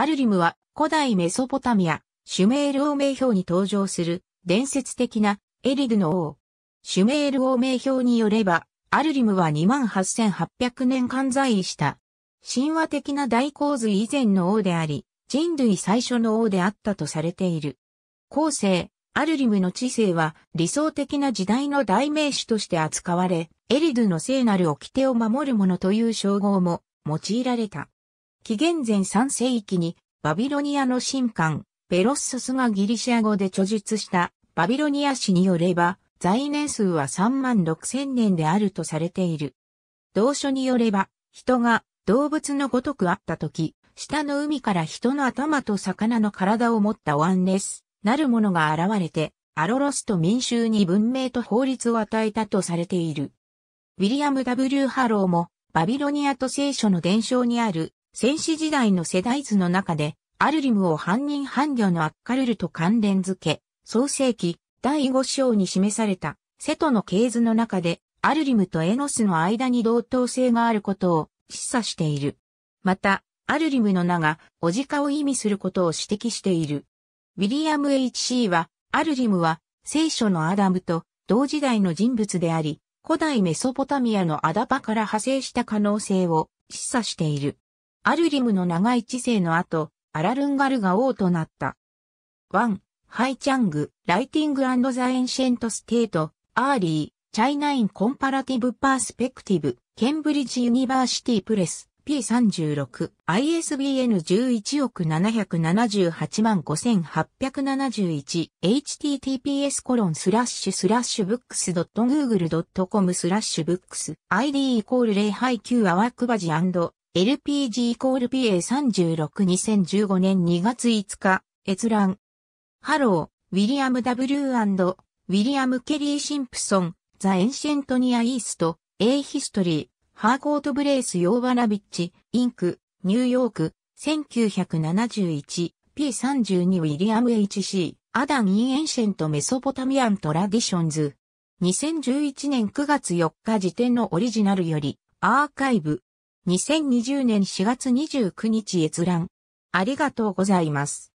アルリムは古代メソポタミア、シュメール王名表に登場する伝説的なエリルの王。シュメール王名表によれば、アルリムは28,800年間在位した。神話的な大洪水以前の王であり、人類最初の王であったとされている。後世、アルリムの知性は理想的な時代の代名詞として扱われ、エリドの聖なる掟を守る者という称号も用いられた。紀元前3世紀にバビロニアの神官、ペロッソスがギリシア語で著述したバビロニア史によれば、在年数は3万6千年であるとされている。同書によれば、人が動物のごとくあった時、下の海から人の頭と魚の体を持ったワンネス、なるものが現れて、アロロスと民衆に文明と法律を与えたとされている。ウィリアム・ W・ ハローも、バビロニアと聖書の伝承にある戦死時代の世代図の中で、アルリムを犯人犯魚のアッカルルと関連づけ、創世記第五章に示された、瀬戸の系図の中で、アルリムとエノスの間に同等性があることを示唆している。また、アルリムの名が、オジカを意味することを指摘している。ウィリアム・ H.C. は、アルリムは、聖書のアダムと同時代の人物であり、古代メソポタミアのアダパから派生した可能性を示唆している。アルリムの長い知性の後、アラルンガルが王となった。ワン、ハイチャング、ライティングザ・エンシェント・ステート、アーリー、チャイナイン・コンパラティブ・パースペクティブ、ケンブリッジ・ユニバーシティ・プレス、P36、ISBN 11億778万5871、https コロンスラッシュスラッシュブックス .google.com スラッシュブックス、ID イコール0杯9アワクバジ LPG イコール PA362015 年2月5日、閲覧。ハロー、ウィリアム W& ウィリアム・ケリー・シンプソン、ザ・エンシェントニア・イースト、A ヒストリー、ハーコート・ブレース・ヨーバラビッチ、インク、ニューヨーク、1971、P32 ウィリアム HC、アダン・イン・エンシェント・メソポタミアン・トラディションズ。2011年9月4日時点のオリジナルより、アーカイブ、2020年4月29日閲覧。ありがとうございます。